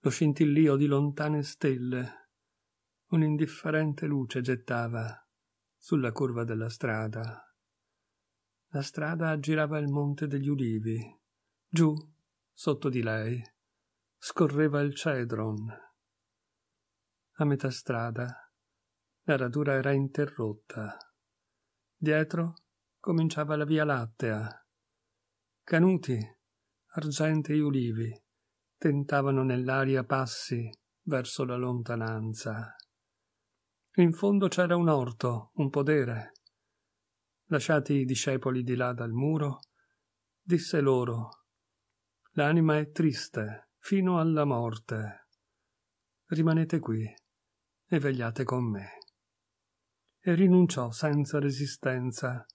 lo scintillio di lontane stelle, un'indifferente luce gettava sulla curva della strada. La strada aggirava il monte degli ulivi, giù, sotto di lei, scorreva il cedron. A metà strada la radura era interrotta. Dietro cominciava la via lattea. Canuti, argentei ulivi, tentavano nell'aria passi verso la lontananza. In fondo c'era un orto, un podere. Lasciati i discepoli di là dal muro, disse loro L'anima è triste fino alla morte. Rimanete qui e vegliate con me. E rinunciò senza resistenza,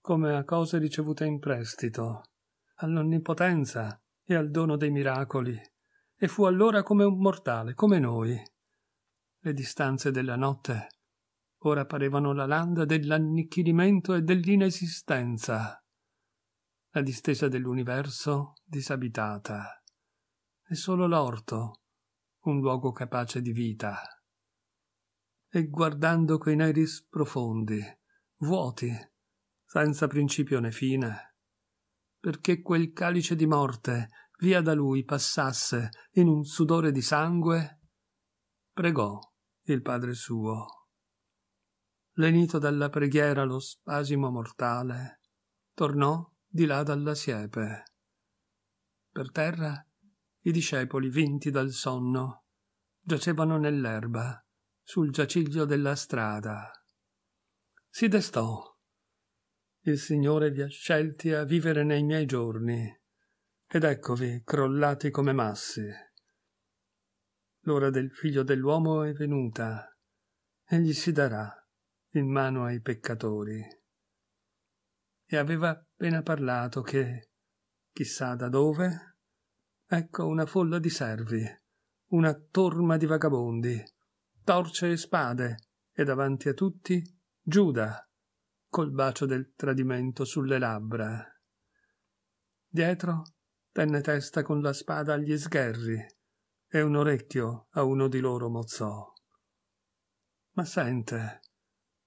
come a cose ricevute in prestito, all'onnipotenza e al dono dei miracoli, e fu allora come un mortale, come noi. Le distanze della notte ora parevano la landa dell'annichilimento e dell'inesistenza, la distesa dell'universo disabitata, e solo l'orto un luogo capace di vita. E guardando quei neri profondi, vuoti, senza principio né fine, perché quel calice di morte via da lui passasse in un sudore di sangue? Pregò il padre suo. Lenito dalla preghiera lo spasimo mortale, tornò di là dalla siepe. Per terra i discepoli, vinti dal sonno, giacevano nell'erba, sul giaciglio della strada. Si destò il Signore vi ha scelti a vivere nei miei giorni, ed eccovi crollati come massi. L'ora del figlio dell'uomo è venuta, e gli si darà in mano ai peccatori. E aveva appena parlato che, chissà da dove, ecco una folla di servi, una torma di vagabondi, torce e spade, e davanti a tutti Giuda, col bacio del tradimento sulle labbra. Dietro tenne testa con la spada agli sgherri e un orecchio a uno di loro mozzò. Ma sente,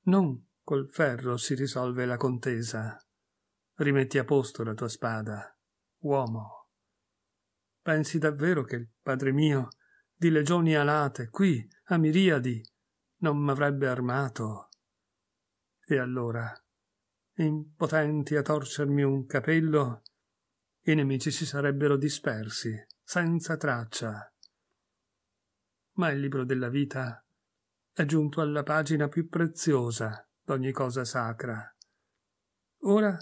non col ferro si risolve la contesa. Rimetti a posto la tua spada, uomo. Pensi davvero che il padre mio, di legioni alate, qui, a miriadi, non m'avrebbe armato e allora, impotenti a torcermi un capello, i nemici si sarebbero dispersi, senza traccia. Ma il libro della vita è giunto alla pagina più preziosa d'ogni cosa sacra. Ora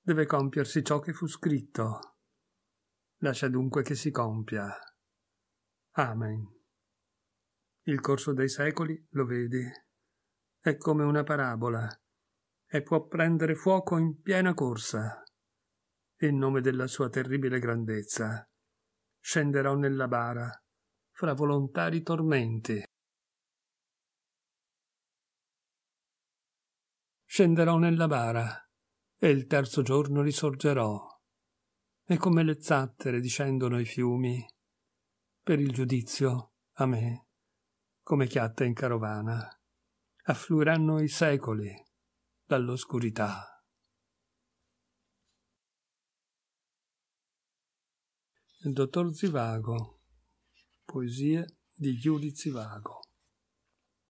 deve compiersi ciò che fu scritto. Lascia dunque che si compia. Amen. Il corso dei secoli, lo vedi, è come una parabola e può prendere fuoco in piena corsa. In nome della sua terribile grandezza, scenderò nella bara fra volontari tormenti. Scenderò nella bara e il terzo giorno risorgerò. E come le zattere discendono ai fiumi, per il giudizio, a me, come chiatte in carovana, affluiranno i secoli dall'oscurità. Il dottor Zivago, poesie di Giulio Zivago.